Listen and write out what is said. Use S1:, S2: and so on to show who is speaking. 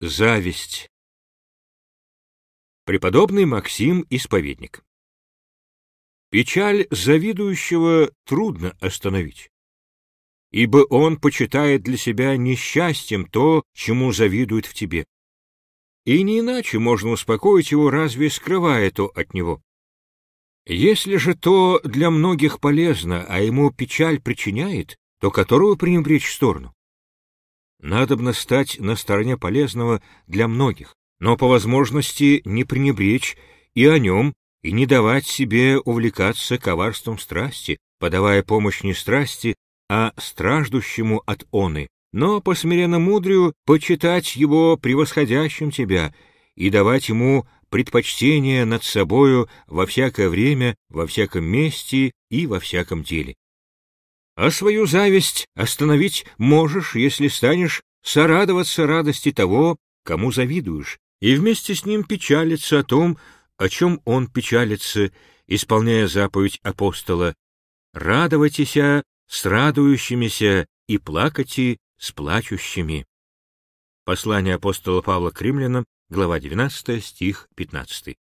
S1: Зависть. Преподобный Максим Исповедник. Печаль завидующего
S2: трудно остановить, ибо он почитает для себя несчастьем то, чему завидует в тебе. И не иначе можно успокоить его, разве скрывая то от него. Если же то для многих полезно, а ему печаль причиняет, то которого пренебречь в сторону? Надобно стать на стороне полезного для многих, но по возможности не пренебречь и о нем, и не давать себе увлекаться коварством страсти, подавая помощь не страсти, а страждущему от оны, но по смиренно-мудрию почитать его превосходящим тебя и давать ему предпочтение над собою во всякое время, во всяком месте и во всяком деле. А свою зависть остановить можешь, если станешь сорадоваться радости того, кому завидуешь, и вместе с ним печалиться о том, о чем он печалится, исполняя заповедь апостола «Радовайтесь с радующимися и плакайте с плачущими».
S1: Послание апостола Павла к римлянам, глава 12, стих 15.